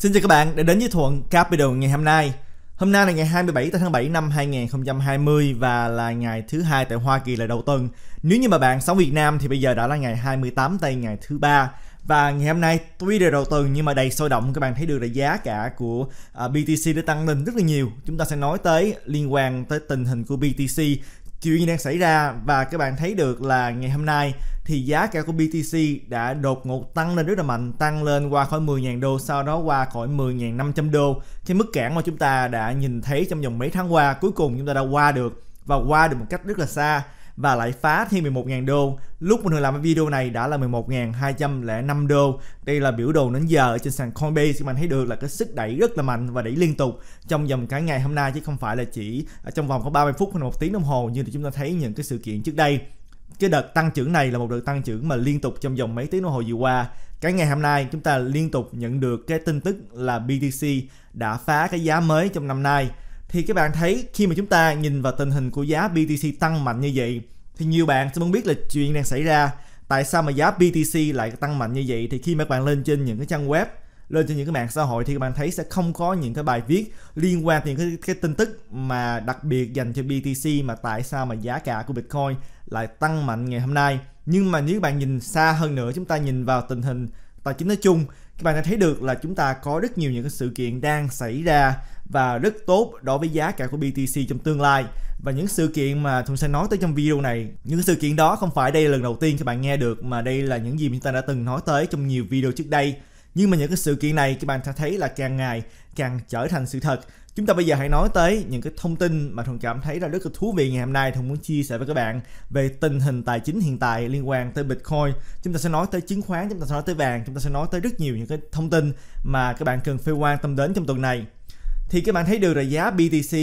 Xin chào các bạn đã đến với Thuận Capital ngày hôm nay. Hôm nay là ngày 27 tháng 7 năm 2020 và là ngày thứ hai tại Hoa Kỳ là đầu tuần. Nếu như mà bạn sống Việt Nam thì bây giờ đã là ngày 28 tây ngày thứ ba và ngày hôm nay tuy là đầu tuần nhưng mà đầy sôi động các bạn thấy được là giá cả của à, BTC đã tăng lên rất là nhiều. Chúng ta sẽ nói tới liên quan tới tình hình của BTC chuyện gì đang xảy ra và các bạn thấy được là ngày hôm nay thì giá cả của BTC đã đột ngột tăng lên rất là mạnh tăng lên qua khỏi 10.000 đô sau đó qua khỏi 10.500 đô cái mức cản mà chúng ta đã nhìn thấy trong vòng mấy tháng qua cuối cùng chúng ta đã qua được và qua được một cách rất là xa và lại phá thêm 11.000 đô. Lúc mình làm video này đã là 11.205 đô. Đây là biểu đồ đến giờ ở trên sàn Coinbase mình thấy được là cái sức đẩy rất là mạnh và đẩy liên tục trong vòng cả ngày hôm nay chứ không phải là chỉ trong vòng có 30 phút hay một tiếng đồng hồ như là chúng ta thấy những cái sự kiện trước đây cái đợt tăng trưởng này là một đợt tăng trưởng mà liên tục trong vòng mấy tiếng đồng hồ vừa qua. Cái ngày hôm nay chúng ta liên tục nhận được cái tin tức là BTC đã phá cái giá mới trong năm nay thì các bạn thấy khi mà chúng ta nhìn vào tình hình của giá BTC tăng mạnh như vậy thì nhiều bạn sẽ muốn biết là chuyện đang xảy ra tại sao mà giá BTC lại tăng mạnh như vậy thì khi mà các bạn lên trên những cái trang web lên trên những cái mạng xã hội thì các bạn thấy sẽ không có những cái bài viết liên quan những cái, cái tin tức mà đặc biệt dành cho BTC mà tại sao mà giá cả của Bitcoin lại tăng mạnh ngày hôm nay nhưng mà nếu bạn nhìn xa hơn nữa chúng ta nhìn vào tình hình tài chính nói chung các bạn đã thấy được là chúng ta có rất nhiều những cái sự kiện đang xảy ra và rất tốt đối với giá cả của BTC trong tương lai và những sự kiện mà chúng sẽ nói tới trong video này những sự kiện đó không phải đây là lần đầu tiên các bạn nghe được mà đây là những gì chúng ta đã từng nói tới trong nhiều video trước đây nhưng mà những cái sự kiện này các bạn sẽ thấy là càng ngày càng trở thành sự thật chúng ta bây giờ hãy nói tới những cái thông tin mà thùng cảm thấy là rất là thú vị ngày hôm nay thùng muốn chia sẻ với các bạn về tình hình tài chính hiện tại liên quan tới bitcoin chúng ta sẽ nói tới chứng khoán chúng ta sẽ nói tới vàng chúng ta sẽ nói tới rất nhiều những cái thông tin mà các bạn cần phải quan tâm đến trong tuần này thì các bạn thấy được là giá BTC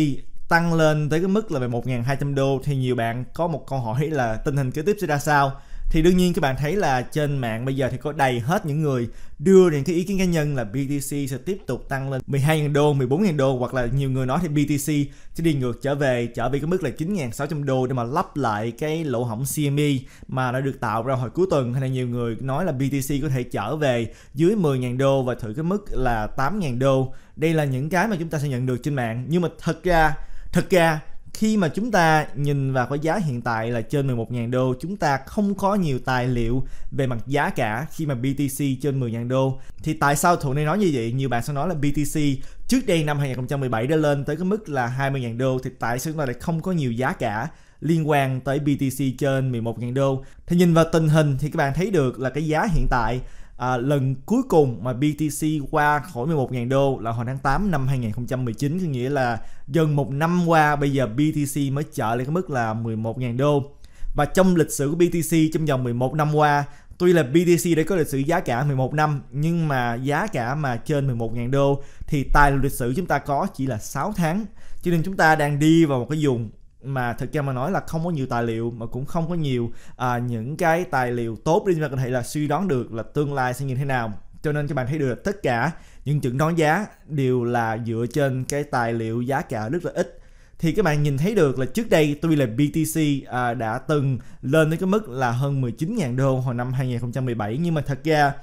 tăng lên tới cái mức là về 1.200 đô thì nhiều bạn có một câu hỏi là tình hình kế tiếp sẽ ra sao thì đương nhiên các bạn thấy là trên mạng bây giờ thì có đầy hết những người đưa những cái ý kiến cá nhân là BTC sẽ tiếp tục tăng lên 12.000 đô, 14.000 đô hoặc là nhiều người nói thì BTC sẽ đi ngược trở về trở về cái mức là 9.600 đô để mà lắp lại cái lỗ hỏng CME mà đã được tạo ra hồi cuối tuần hay là nhiều người nói là BTC có thể trở về dưới 10.000 đô và thử cái mức là 8.000 đô đây là những cái mà chúng ta sẽ nhận được trên mạng nhưng mà thật ra thật ra khi mà chúng ta nhìn vào cái giá hiện tại là trên 11.000 đô, chúng ta không có nhiều tài liệu về mặt giá cả khi mà BTC trên 10.000 đô. Thì tại sao Thuận này nói như vậy? Nhiều bạn sẽ nói là BTC trước đây năm 2017 đã lên tới cái mức là 20.000 đô thì tại sao chúng ta lại không có nhiều giá cả liên quan tới BTC trên 11.000 đô. Thì nhìn vào tình hình thì các bạn thấy được là cái giá hiện tại à, lần cuối cùng mà BTC qua khỏi 11.000 đô là hồi tháng 8 năm 2019 có nghĩa là gần một năm qua bây giờ BTC mới trở lại cái mức là 11.000 đô và trong lịch sử của BTC trong vòng 11 năm qua Tuy là BTC đã có lịch sử giá cả 11 năm nhưng mà giá cả mà trên 11.000 đô thì tài liệu lịch sử chúng ta có chỉ là 6 tháng. Cho nên chúng ta đang đi vào một cái vùng mà thực ra mà nói là không có nhiều tài liệu mà cũng không có nhiều à, những cái tài liệu tốt để chúng ta có thể là suy đoán được là tương lai sẽ như thế nào cho nên các bạn thấy được tất cả những chẩn đoán giá đều là dựa trên cái tài liệu giá cả rất là ít thì các bạn nhìn thấy được là trước đây tuy là BTC à, đã từng lên đến cái mức là hơn 19.000 đô hồi năm 2017 nhưng mà thật ra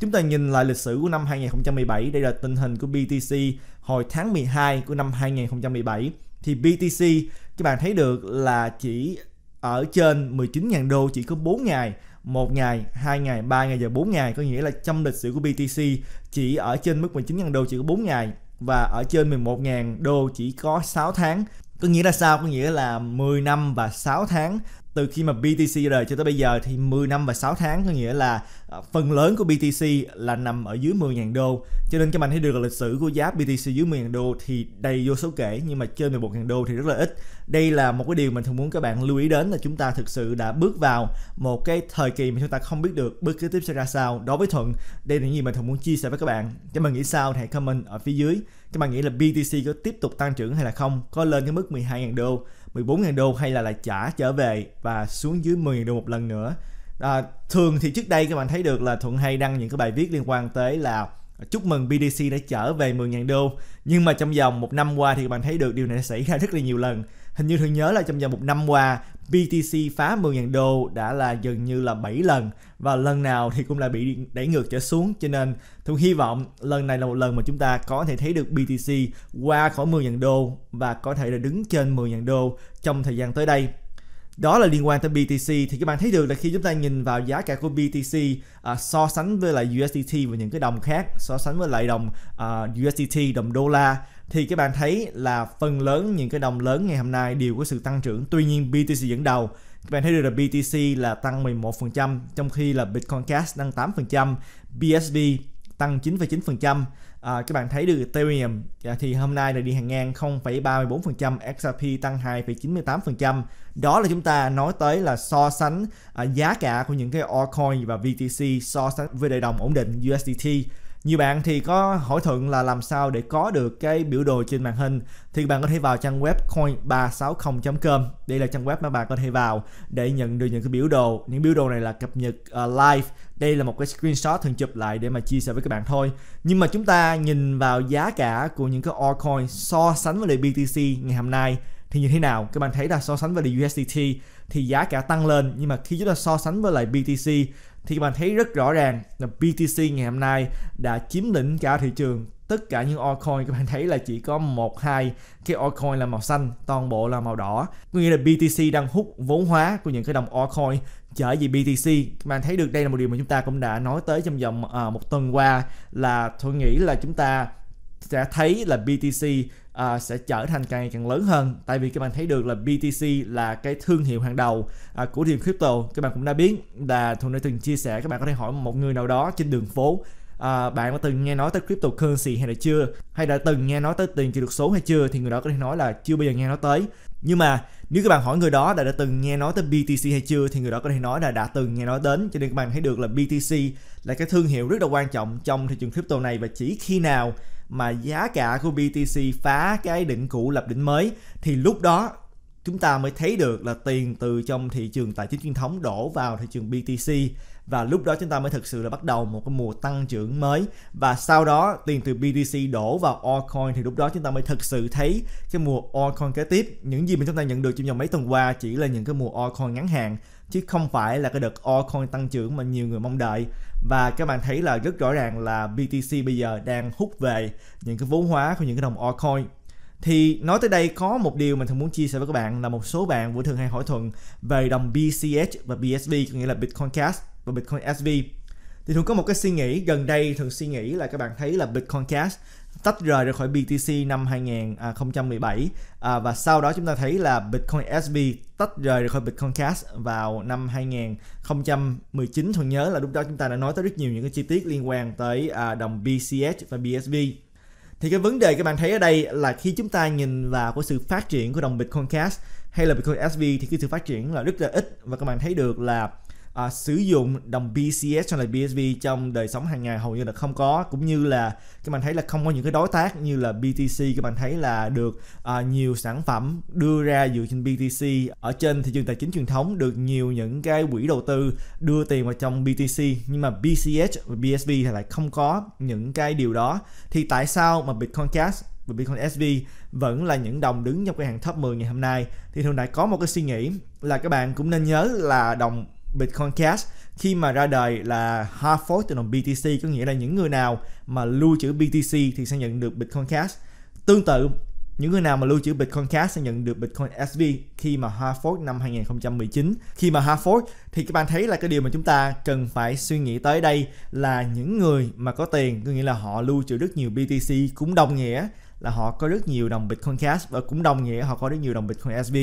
chúng ta nhìn lại lịch sử của năm 2017 đây là tình hình của BTC hồi tháng 12 của năm 2017 thì BTC các bạn thấy được là chỉ ở trên 19.000 đô chỉ có 4 ngày một ngày, hai ngày, ba ngày và bốn ngày có nghĩa là trong lịch sử của BTC chỉ ở trên mức 19.000 đô chỉ có 4 ngày và ở trên 11.000 đô chỉ có 6 tháng có nghĩa là sao? Có nghĩa là 10 năm và 6 tháng từ khi mà BTC rời cho tới bây giờ thì 10 năm và 6 tháng có nghĩa là ờ, phần lớn của BTC là nằm ở dưới 10.000 đô cho nên các bạn thấy được là lịch sử của giá BTC dưới 10.000 đô thì đầy vô số kể nhưng mà trên 11.000 đô thì rất là ít đây là một cái điều mình thường muốn các bạn lưu ý đến là chúng ta thực sự đã bước vào một cái thời kỳ mà chúng ta không biết được bước kế tiếp sẽ ra sao đối với Thuận đây là những gì mình thường muốn chia sẻ với các bạn các bạn nghĩ sao thì hãy comment ở phía dưới các bạn nghĩ là BTC có tiếp tục tăng trưởng hay là không có lên cái mức 12.000 đô 14.000 đô hay là là trả trở về và xuống dưới 10.000 đô một lần nữa à, thường thì trước đây các bạn thấy được là thuận hay đăng những cái bài viết liên quan tới là chúc mừng BDC đã trở về 10.000 đô nhưng mà trong vòng một năm qua thì các bạn thấy được điều này đã xảy ra rất là nhiều lần hình như thường nhớ là trong vòng một năm qua BTC phá 10.000 đô đã là gần như là 7 lần và lần nào thì cũng lại bị đẩy ngược trở xuống cho nên tôi hy vọng lần này là một lần mà chúng ta có thể thấy được BTC qua khỏi 10.000 đô và có thể là đứng trên 10.000 đô trong thời gian tới đây đó là liên quan tới BTC thì các bạn thấy được là khi chúng ta nhìn vào giá cả của BTC à, so sánh với lại USDT và những cái đồng khác so sánh với lại đồng à, USDT đồng đô la thì các bạn thấy là phần lớn những cái đồng lớn ngày hôm nay đều có sự tăng trưởng. Tuy nhiên BTC dẫn đầu. Các bạn thấy được là BTC là tăng 11%, trong khi là Bitcoin Cash tăng 8%, BSD tăng 9,9%. À, các bạn thấy được Ethereum à, thì hôm nay là đi hàng ngang 0,34%, XRP tăng 2,98%. Đó là chúng ta nói tới là so sánh à, giá cả của những cái altcoin và BTC so sánh với đại đồng ổn định USDT nhiều bạn thì có hỏi thuận là làm sao để có được cái biểu đồ trên màn hình thì bạn có thể vào trang web coin360.com. Đây là trang web mà bạn có thể vào để nhận được những cái biểu đồ. Những biểu đồ này là cập nhật uh, live. Đây là một cái screenshot thường chụp lại để mà chia sẻ với các bạn thôi. Nhưng mà chúng ta nhìn vào giá cả của những cái altcoin so sánh với lại BTC ngày hôm nay thì như thế nào các bạn thấy là so sánh với lại USDT thì giá cả tăng lên nhưng mà khi chúng ta so sánh với lại BTC thì các bạn thấy rất rõ ràng là BTC ngày hôm nay đã chiếm lĩnh cả thị trường tất cả những altcoin các bạn thấy là chỉ có một hai cái altcoin là màu xanh toàn bộ là màu đỏ có nghĩa là BTC đang hút vốn hóa của những cái đồng altcoin trở về BTC các bạn thấy được đây là một điều mà chúng ta cũng đã nói tới trong vòng à, một tuần qua là tôi nghĩ là chúng ta sẽ thấy là BTC à, sẽ trở thành càng ngày càng lớn hơn tại vì các bạn thấy được là BTC là cái thương hiệu hàng đầu à, của thị trường crypto các bạn cũng đã biết là thường đã từng chia sẻ các bạn có thể hỏi một người nào đó trên đường phố à, bạn có từng nghe nói tới cryptocurrency hay là chưa hay đã từng nghe nói tới tiền kỹ thuật số hay chưa thì người đó có thể nói là chưa bao giờ nghe nói tới nhưng mà nếu các bạn hỏi người đó đã, đã từng nghe nói tới BTC hay chưa thì người đó có thể nói là đã từng nghe nói đến cho nên các bạn thấy được là BTC là cái thương hiệu rất là quan trọng trong thị trường crypto này và chỉ khi nào mà giá cả của BTC phá cái đỉnh cũ lập đỉnh mới thì lúc đó chúng ta mới thấy được là tiền từ trong thị trường tài chính truyền thống đổ vào thị trường BTC và lúc đó chúng ta mới thực sự là bắt đầu một cái mùa tăng trưởng mới và sau đó tiền từ BTC đổ vào altcoin thì lúc đó chúng ta mới thực sự thấy cái mùa altcoin kế tiếp những gì mà chúng ta nhận được trong vòng mấy tuần qua chỉ là những cái mùa altcoin ngắn hạn chứ không phải là cái đợt altcoin tăng trưởng mà nhiều người mong đợi và các bạn thấy là rất rõ ràng là BTC bây giờ đang hút về những cái vốn hóa của những cái đồng altcoin thì nói tới đây có một điều mình thường muốn chia sẻ với các bạn là một số bạn vừa thường hay hỏi thuận về đồng BCH và BSV có nghĩa là Bitcoin Cash và Bitcoin SV thì thường có một cái suy nghĩ gần đây thường suy nghĩ là các bạn thấy là Bitcoin Cash tách rời ra khỏi BTC năm 2017 à, à, và sau đó chúng ta thấy là Bitcoin SV tách rời ra khỏi Bitcoin Cash vào năm 2019 thuận nhớ là lúc đó chúng ta đã nói tới rất nhiều những cái chi tiết liên quan tới à, đồng BCH và BSV thì cái vấn đề các bạn thấy ở đây là khi chúng ta nhìn vào cái sự phát triển của đồng Bitcoin Cash hay là Bitcoin SV thì cái sự phát triển là rất là ít và các bạn thấy được là à, sử dụng đồng BCS hay là BSV trong đời sống hàng ngày hầu như là không có cũng như là các bạn thấy là không có những cái đối tác như là BTC các bạn thấy là được à, nhiều sản phẩm đưa ra dựa trên BTC ở trên thị trường tài chính truyền thống được nhiều những cái quỹ đầu tư đưa tiền vào trong BTC nhưng mà bcs và BSV thì lại không có những cái điều đó thì tại sao mà Bitcoin Cash và Bitcoin SV vẫn là những đồng đứng trong cái hàng top 10 ngày hôm nay thì thường đã có một cái suy nghĩ là các bạn cũng nên nhớ là đồng Bitcoin Cash khi mà ra đời là hard fork từ đồng BTC có nghĩa là những người nào mà lưu trữ BTC thì sẽ nhận được Bitcoin Cash tương tự những người nào mà lưu trữ Bitcoin Cash sẽ nhận được Bitcoin SV khi mà hard fork năm 2019 khi mà hard fork thì các bạn thấy là cái điều mà chúng ta cần phải suy nghĩ tới đây là những người mà có tiền có nghĩa là họ lưu trữ rất nhiều BTC cũng đồng nghĩa là họ có rất nhiều đồng Bitcoin Cash và cũng đồng nghĩa họ có rất nhiều đồng Bitcoin SV.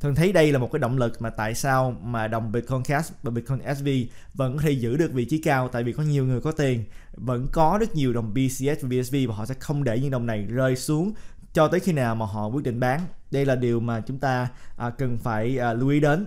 Thường thấy đây là một cái động lực mà tại sao mà đồng Bitcoin Cash và Bitcoin SV vẫn có thể giữ được vị trí cao tại vì có nhiều người có tiền vẫn có rất nhiều đồng BCS và BSV và họ sẽ không để những đồng này rơi xuống cho tới khi nào mà họ quyết định bán. Đây là điều mà chúng ta à, cần phải à, lưu ý đến.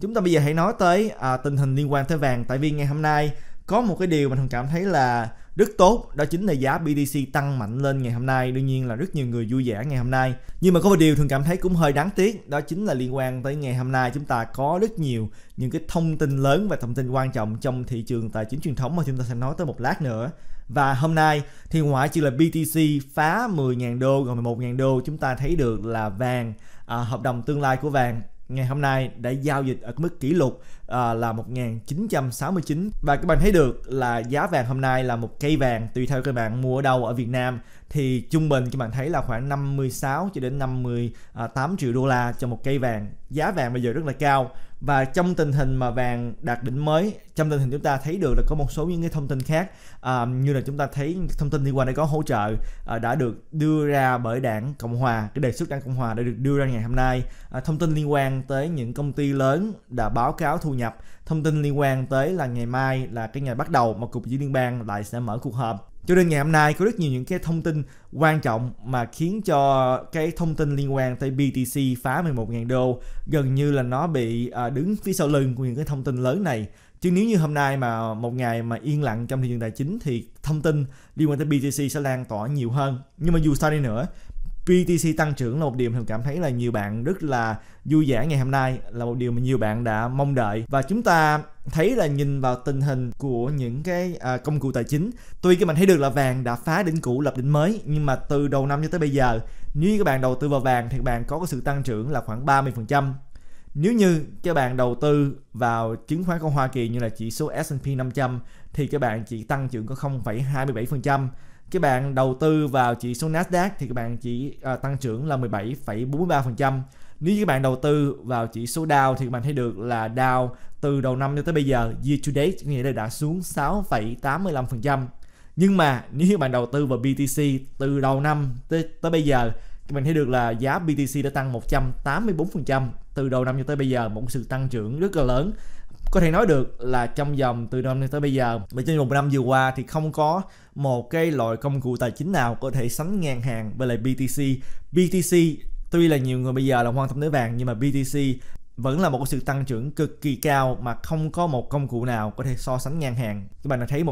Chúng ta bây giờ hãy nói tới à, tình hình liên quan tới vàng tại vì ngày hôm nay có một cái điều mà mình cảm thấy là rất tốt đó chính là giá BTC tăng mạnh lên ngày hôm nay đương nhiên là rất nhiều người vui vẻ ngày hôm nay nhưng mà có một điều thường cảm thấy cũng hơi đáng tiếc đó chính là liên quan tới ngày hôm nay chúng ta có rất nhiều những cái thông tin lớn và thông tin quan trọng trong thị trường tài chính truyền thống mà chúng ta sẽ nói tới một lát nữa và hôm nay thì ngoại trừ là BTC phá 10.000 đô rồi 11.000 đô chúng ta thấy được là vàng à, hợp đồng tương lai của vàng ngày hôm nay đã giao dịch ở mức kỷ lục à, là 1969 và các bạn thấy được là giá vàng hôm nay là một cây vàng tùy theo các bạn mua ở đâu ở Việt Nam thì trung bình các bạn thấy là khoảng 56 cho đến 58 triệu đô la cho một cây vàng giá vàng bây giờ rất là cao và trong tình hình mà vàng đạt đỉnh mới trong tình hình chúng ta thấy được là có một số những cái thông tin khác à, như là chúng ta thấy thông tin liên quan đến có hỗ trợ à, đã được đưa ra bởi đảng cộng hòa cái đề xuất đảng cộng hòa đã được đưa ra ngày hôm nay à, thông tin liên quan tới những công ty lớn đã báo cáo thu nhập thông tin liên quan tới là ngày mai là cái ngày bắt đầu mà cục dự liên bang lại sẽ mở cuộc họp cho nên ngày hôm nay có rất nhiều những cái thông tin quan trọng mà khiến cho cái thông tin liên quan tới BTC phá 11.000 đô gần như là nó bị à, đứng phía sau lưng của những cái thông tin lớn này chứ nếu như hôm nay mà một ngày mà yên lặng trong thị trường tài chính thì thông tin liên quan tới BTC sẽ lan tỏa nhiều hơn nhưng mà dù sao đi nữa PTC tăng trưởng là một điều mình cảm thấy là nhiều bạn rất là vui vẻ ngày hôm nay là một điều mà nhiều bạn đã mong đợi và chúng ta thấy là nhìn vào tình hình của những cái à, công cụ tài chính tuy các bạn thấy được là vàng đã phá đỉnh cũ lập đỉnh mới nhưng mà từ đầu năm cho tới bây giờ nếu như các bạn đầu tư vào vàng thì các bạn có cái sự tăng trưởng là khoảng 30% nếu như các bạn đầu tư vào chứng khoán của Hoa Kỳ như là chỉ số S&P 500 thì các bạn chỉ tăng trưởng có 0,27% các bạn đầu tư vào chỉ số Nasdaq thì các bạn chỉ uh, tăng trưởng là 17,43%. Nếu như các bạn đầu tư vào chỉ số Dow thì các bạn thấy được là Dow từ đầu năm cho tới bây giờ year to date nghĩa là đã xuống 6,85%. Nhưng mà nếu như bạn đầu tư vào BTC từ đầu năm tới tới bây giờ các bạn thấy được là giá BTC đã tăng 184% từ đầu năm cho tới bây giờ một sự tăng trưởng rất là lớn có thể nói được là trong vòng từ năm tới bây giờ và trong một năm vừa qua thì không có một cái loại công cụ tài chính nào có thể sánh ngang hàng với lại BTC BTC tuy là nhiều người bây giờ là quan tâm tới vàng nhưng mà BTC vẫn là một sự tăng trưởng cực kỳ cao mà không có một công cụ nào có thể so sánh ngang hàng. Các bạn đã thấy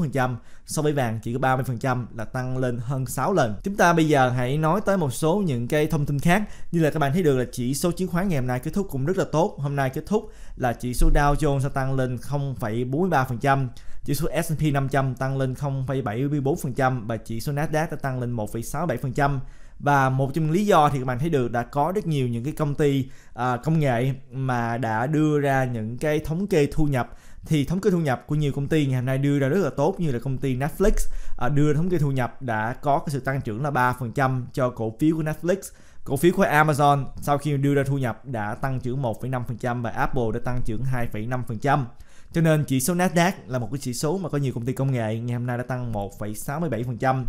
184% so với vàng chỉ có 30% là tăng lên hơn 6 lần. Chúng ta bây giờ hãy nói tới một số những cái thông tin khác. Như là các bạn thấy được là chỉ số chứng khoán ngày hôm nay kết thúc cũng rất là tốt. Hôm nay kết thúc là chỉ số Dow Jones sẽ tăng lên 0,43% chỉ số S&P 500 tăng lên 0,74% và chỉ số Nasdaq đã tăng lên 1,67% và một trong những lý do thì các bạn thấy được đã có rất nhiều những cái công ty à, công nghệ mà đã đưa ra những cái thống kê thu nhập thì thống kê thu nhập của nhiều công ty ngày hôm nay đưa ra rất là tốt như là công ty Netflix à, đưa thống kê thu nhập đã có cái sự tăng trưởng là 3% cho cổ phiếu của Netflix cổ phiếu của Amazon sau khi đưa ra thu nhập đã tăng trưởng 1,5% và Apple đã tăng trưởng 2,5% cho nên chỉ số Nasdaq là một cái chỉ số mà có nhiều công ty công nghệ ngày hôm nay đã tăng 1,67%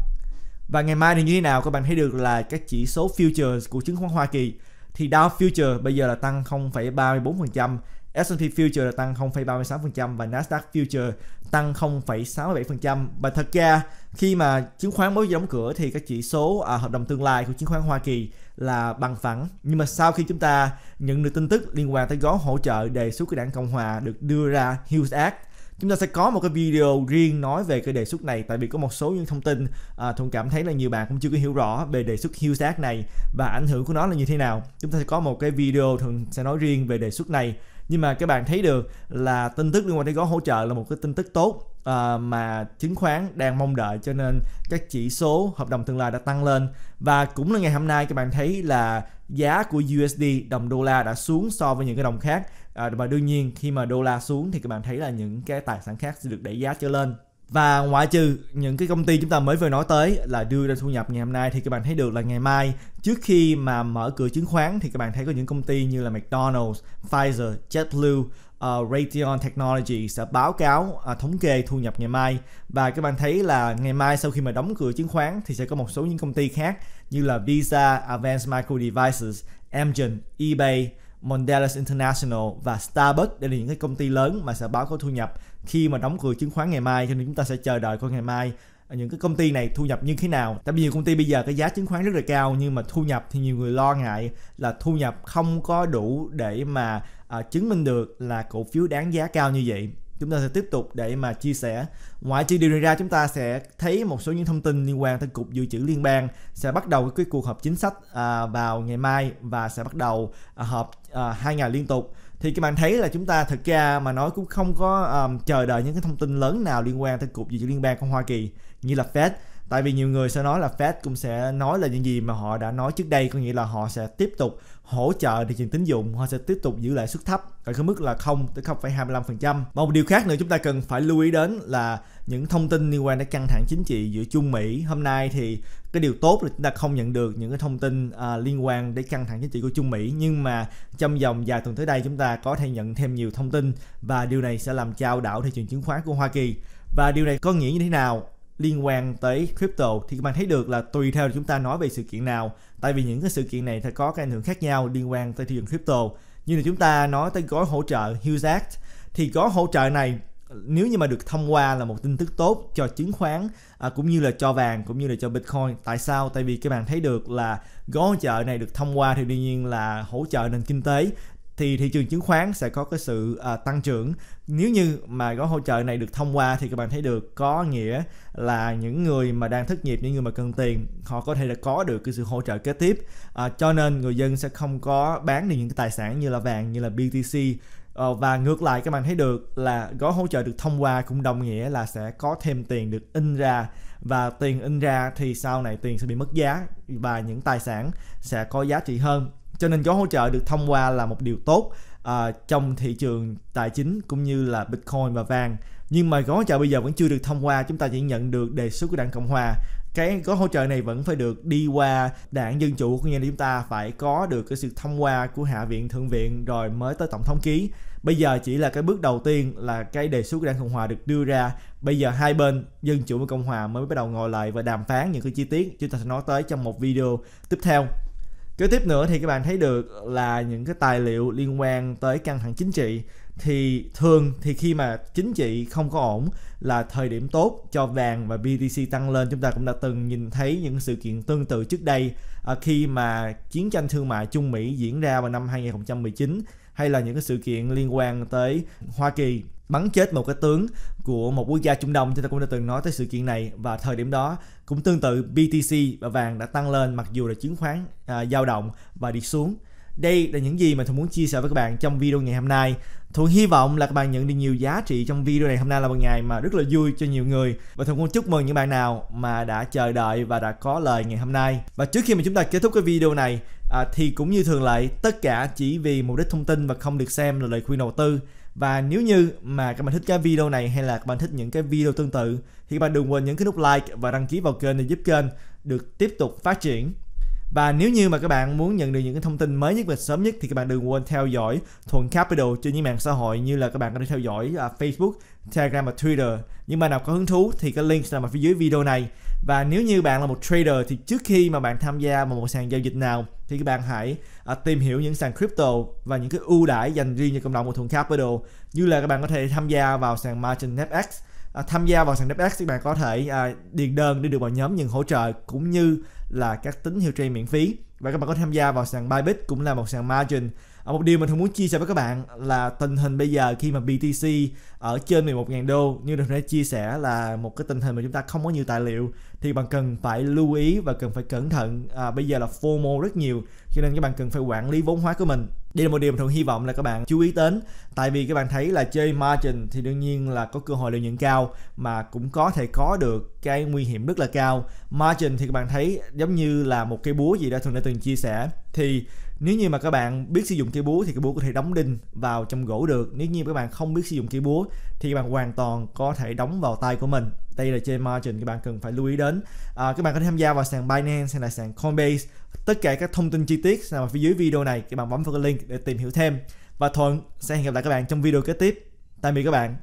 và ngày mai thì như thế nào các bạn thấy được là các chỉ số futures của chứng khoán Hoa Kỳ thì Dow Future bây giờ là tăng 0,34%, S&P Future là tăng 0,36% và Nasdaq Future tăng 0,67% và thật ra khi mà chứng khoán mới đóng cửa thì các chỉ số à, hợp đồng tương lai của chứng khoán Hoa Kỳ là bằng phẳng nhưng mà sau khi chúng ta nhận được tin tức liên quan tới gói hỗ trợ đề xuất của đảng Cộng hòa được đưa ra Hughes Act chúng ta sẽ có một cái video riêng nói về cái đề xuất này tại vì có một số những thông tin à, thuận cảm thấy là nhiều bạn cũng chưa có hiểu rõ về đề xuất hiếu giác này và ảnh hưởng của nó là như thế nào chúng ta sẽ có một cái video thường sẽ nói riêng về đề xuất này nhưng mà các bạn thấy được là tin tức liên quan tới gói hỗ trợ là một cái tin tức tốt uh, mà chứng khoán đang mong đợi cho nên các chỉ số hợp đồng tương lai đã tăng lên và cũng là ngày hôm nay các bạn thấy là giá của USD đồng đô la đã xuống so với những cái đồng khác à, và đương nhiên khi mà đô la xuống thì các bạn thấy là những cái tài sản khác sẽ được đẩy giá trở lên và ngoại trừ những cái công ty chúng ta mới vừa nói tới là đưa ra thu nhập ngày hôm nay thì các bạn thấy được là ngày mai trước khi mà mở cửa chứng khoán thì các bạn thấy có những công ty như là McDonald's, Pfizer, JetBlue uh, Raytheon Technologies đã báo cáo uh, thống kê thu nhập ngày mai và các bạn thấy là ngày mai sau khi mà đóng cửa chứng khoán thì sẽ có một số những công ty khác như là Visa, Advanced Micro Devices, Amgen, eBay, Mondelez International và Starbucks đây là những cái công ty lớn mà sẽ báo có thu nhập khi mà đóng cửa chứng khoán ngày mai cho nên chúng ta sẽ chờ đợi coi ngày mai Ờ, những cái công ty này thu nhập như thế nào tại vì nhiều công ty bây giờ cái giá chứng khoán rất là cao nhưng mà thu nhập thì nhiều người lo ngại là thu nhập không có đủ để mà à, chứng minh được là cổ phiếu đáng giá cao như vậy chúng ta sẽ tiếp tục để mà chia sẻ ngoại trừ điều này ra chúng ta sẽ thấy một số những thông tin liên quan tới cục dự trữ liên bang sẽ bắt đầu cái cuộc họp chính sách à, vào ngày mai và sẽ bắt đầu à, họp à, hai ngày liên tục thì các bạn thấy là chúng ta thực ra mà nói cũng không có um, chờ đợi những cái thông tin lớn nào liên quan tới cục dự trữ liên bang của Hoa Kỳ như là Fed tại vì nhiều người sẽ nói là Fed cũng sẽ nói là những gì mà họ đã nói trước đây có nghĩa là họ sẽ tiếp tục hỗ trợ thị trường tín dụng họ sẽ tiếp tục giữ lãi suất thấp ở cái mức là 0 tới 0,25%. Và một điều khác nữa chúng ta cần phải lưu ý đến là những thông tin liên quan đến căng thẳng chính trị giữa Trung Mỹ. Hôm nay thì cái điều tốt là chúng ta không nhận được những cái thông tin à, liên quan đến căng thẳng chính trị của Trung Mỹ nhưng mà trong vòng vài tuần tới đây chúng ta có thể nhận thêm nhiều thông tin và điều này sẽ làm trao đảo thị trường chứng khoán của Hoa Kỳ. Và điều này có nghĩa như thế nào? liên quan tới crypto thì các bạn thấy được là tùy theo chúng ta nói về sự kiện nào tại vì những cái sự kiện này sẽ có cái ảnh hưởng khác nhau liên quan tới thị trường crypto như là chúng ta nói tới gói hỗ trợ Hughes Act thì gói hỗ trợ này nếu như mà được thông qua là một tin tức tốt cho chứng khoán à, cũng như là cho vàng cũng như là cho bitcoin tại sao tại vì các bạn thấy được là gói hỗ trợ này được thông qua thì đương nhiên là hỗ trợ nền kinh tế thì thị trường chứng khoán sẽ có cái sự à, tăng trưởng nếu như mà gói hỗ trợ này được thông qua thì các bạn thấy được có nghĩa là những người mà đang thất nghiệp những người mà cần tiền họ có thể là có được cái sự hỗ trợ kế tiếp à, cho nên người dân sẽ không có bán đi những cái tài sản như là vàng như là BTC à, ờ, và ngược lại các bạn thấy được là gói hỗ trợ được thông qua cũng đồng nghĩa là sẽ có thêm tiền được in ra và tiền in ra thì sau này tiền sẽ bị mất giá và những tài sản sẽ có giá trị hơn cho nên gói hỗ trợ được thông qua là một điều tốt uh, trong thị trường tài chính cũng như là bitcoin và vàng nhưng mà gói hỗ trợ bây giờ vẫn chưa được thông qua chúng ta chỉ nhận được đề xuất của đảng cộng hòa cái gói hỗ trợ này vẫn phải được đi qua đảng dân chủ của nhà chúng ta phải có được cái sự thông qua của hạ viện thượng viện rồi mới tới tổng thống ký bây giờ chỉ là cái bước đầu tiên là cái đề xuất của đảng cộng hòa được đưa ra bây giờ hai bên dân chủ và cộng hòa mới bắt đầu ngồi lại và đàm phán những cái chi tiết chúng ta sẽ nói tới trong một video tiếp theo Kế tiếp nữa thì các bạn thấy được là những cái tài liệu liên quan tới căng thẳng chính trị thì thường thì khi mà chính trị không có ổn là thời điểm tốt cho vàng và BTC tăng lên chúng ta cũng đã từng nhìn thấy những sự kiện tương tự trước đây à, khi mà chiến tranh thương mại Trung Mỹ diễn ra vào năm 2019 hay là những cái sự kiện liên quan tới Hoa Kỳ bắn chết một cái tướng của một quốc gia Trung Đông chúng ta cũng đã từng nói tới sự kiện này và thời điểm đó cũng tương tự BTC và vàng đã tăng lên mặc dù là chứng khoán à, dao động và đi xuống đây là những gì mà Thuận muốn chia sẻ với các bạn trong video ngày hôm nay. Thuận hy vọng là các bạn nhận được nhiều giá trị trong video này. Hôm nay là một ngày mà rất là vui cho nhiều người. Và Thuận muốn chúc mừng những bạn nào mà đã chờ đợi và đã có lời ngày hôm nay. Và trước khi mà chúng ta kết thúc cái video này à, thì cũng như thường lệ, tất cả chỉ vì mục đích thông tin và không được xem là lời khuyên đầu tư. Và nếu như mà các bạn thích cái video này hay là các bạn thích những cái video tương tự thì các bạn đừng quên nhấn cái nút like và đăng ký vào kênh để giúp kênh được tiếp tục phát triển và nếu như mà các bạn muốn nhận được những cái thông tin mới nhất và sớm nhất thì các bạn đừng quên theo dõi Thuận Capital trên những mạng xã hội như là các bạn có thể theo dõi à, Facebook, Telegram và Twitter. nhưng mà nào có hứng thú thì cái link nằm ở phía dưới video này. Và nếu như bạn là một trader thì trước khi mà bạn tham gia vào một sàn giao dịch nào thì các bạn hãy à, tìm hiểu những sàn crypto và những cái ưu đãi dành riêng cho cộng đồng của Thuận Capital như là các bạn có thể tham gia vào sàn Margin FX à, tham gia vào sàn DevX thì bạn có thể điền đơn để được vào nhóm nhận hỗ trợ cũng như là các tín hiệu trade miễn phí và các bạn có tham gia vào sàn Bybit cũng là một sàn margin À, một điều mình thường muốn chia sẻ với các bạn là tình hình bây giờ khi mà BTC ở trên 11.000 đô như được đã chia sẻ là một cái tình hình mà chúng ta không có nhiều tài liệu thì bạn cần phải lưu ý và cần phải cẩn thận à, bây giờ là FOMO rất nhiều cho nên các bạn cần phải quản lý vốn hóa của mình đây là một điều mình thường hy vọng là các bạn chú ý đến tại vì các bạn thấy là chơi margin thì đương nhiên là có cơ hội lợi nhuận cao mà cũng có thể có được cái nguy hiểm rất là cao margin thì các bạn thấy giống như là một cái búa gì đó thường đã từng chia sẻ thì nếu như mà các bạn biết sử dụng cây búa thì cây búa có thể đóng đinh vào trong gỗ được nếu như các bạn không biết sử dụng cây búa thì các bạn hoàn toàn có thể đóng vào tay của mình đây là trên margin các bạn cần phải lưu ý đến à, các bạn có thể tham gia vào sàn Binance hay là sàn Coinbase tất cả các thông tin chi tiết nằm ở phía dưới video này các bạn bấm vào cái link để tìm hiểu thêm và thuận sẽ hẹn gặp lại các bạn trong video kế tiếp tạm biệt các bạn